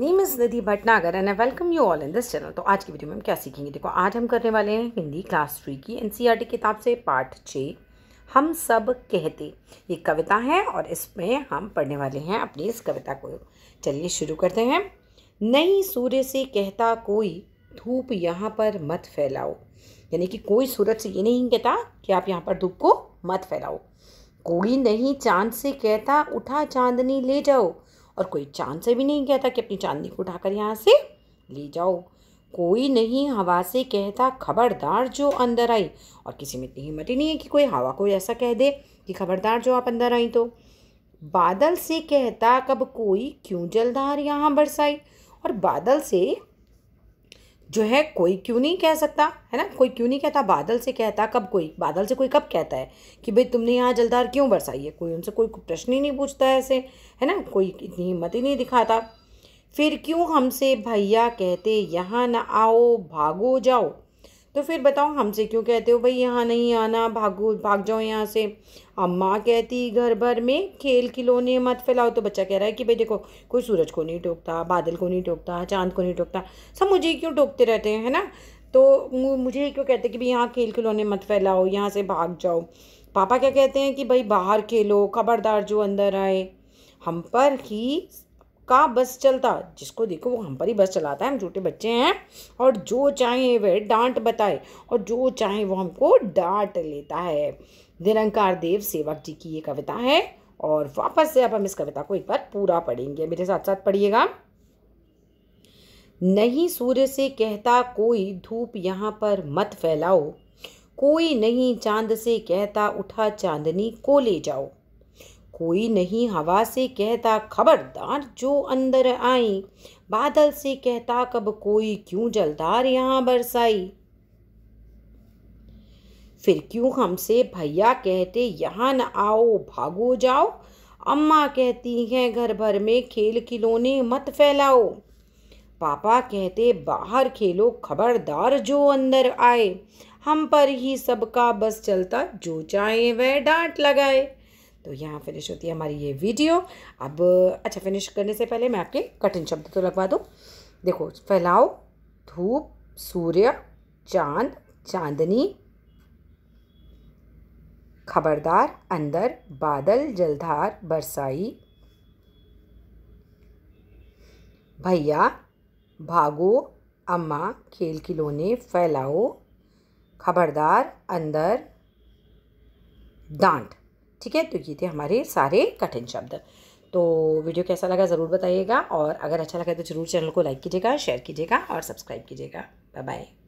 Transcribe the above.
Neem is Nidhi Bhatnagar and I welcome you all in this channel तो आज की video में हम क्या सीखेंगे देखो आज हम करने वाले हैं हिंदी क्लास थ्री की एनसीईआरटी e किताब से पार्ट छः हम सब कहते ये कविता है और इसमें हम पढ़ने वाले हैं अपनी इस कविता को चलिए शुरू करते हैं नई सूर्य से कहता कोई धूप यहाँ पर मत फैलाओ यानी कि कोई सूरज से ये नहीं कहता कि आप यहाँ पर धूप को मत फैलाओ कोई नहीं चांद से कहता उठा चांदनी ले जाओ और कोई चांद से भी नहीं कहता कि अपनी चांदनी को उठाकर यहाँ से ले जाओ कोई नहीं हवा से कहता खबरदार जो अंदर आई और किसी में इतनी हिम्मत ही नहीं है कि कोई हवा को ऐसा कह दे कि खबरदार जो आप अंदर आई तो बादल से कहता कब कोई क्यों जलधार यहाँ बरसाई और बादल से जो है कोई क्यों नहीं कह सकता है ना कोई क्यों नहीं कहता बादल से कहता कब कोई बादल से कोई कब कहता है कि भाई तुमने यहाँ जलधार क्यों बरसाई है कोई उनसे कोई प्रश्न ही नहीं पूछता है ऐसे है ना कोई इतनी हिम्मत ही नहीं दिखाता फिर क्यों हमसे भैया कहते यहाँ ना आओ भागो जाओ तो फिर बताओ हमसे क्यों कहते हो भाई यहाँ नहीं आना भागो भाग जाओ यहाँ से अम्मा कहती घर भर में खेल खिलौने मत फैलाओ तो बच्चा कह रहा है कि भाई देखो कोई सूरज को नहीं टोकता बादल को नहीं टोकता चांद को नहीं टोकता सब मुझे क्यों टोकते रहते हैं है ना तो मुझे क्यों कहते कि भाई यहाँ खेल खिलौने मत फैलाओ यहाँ से भाग जाओ पापा क्या कहते हैं कि भाई बाहर खेलो खबरदार जो अंदर आए हम पर ही का बस चलता जिसको देखो वो हम पर ही बस चलाता है हम छोटे बच्चे हैं और जो चाहे वह डांट बताए और जो चाहे वो हमको डांट लेता है निरंकार देव सेवक जी की ये कविता है और वापस से अब हम इस कविता को एक बार पूरा पढ़ेंगे मेरे साथ साथ पढ़िएगा नहीं सूर्य से कहता कोई धूप यहाँ पर मत फैलाओ कोई नहीं चांद से कहता उठा चांदनी को ले जाओ कोई नहीं हवा से कहता खबरदार जो अंदर आई बादल से कहता कब कोई क्यों जलदार यहाँ बरसाई फिर क्यों हमसे भैया कहते यहाँ न आओ भागो जाओ अम्मा कहती हैं घर भर में खेल खिलौने मत फैलाओ पापा कहते बाहर खेलो खबरदार जो अंदर आए हम पर ही सबका बस चलता जो चाहे वह डांट लगाए तो यहाँ फिनिश होती है हमारी ये वीडियो अब अच्छा फिनिश करने से पहले मैं आपके कठिन शब्द तो लगवा दूँ देखो फैलाओ धूप सूर्य चांद चांदनी खबरदार अंदर बादल जलधार बरसाई भैया भागो अम्मा खेल खिलौने फैलाओ खबरदार अंदर डांट ठीक है तो ये थे हमारे सारे कठिन शब्द तो वीडियो कैसा लगा ज़रूर बताइएगा और अगर अच्छा लगा तो ज़रूर चैनल को लाइक कीजिएगा शेयर कीजिएगा और सब्सक्राइब कीजिएगा बाय बाय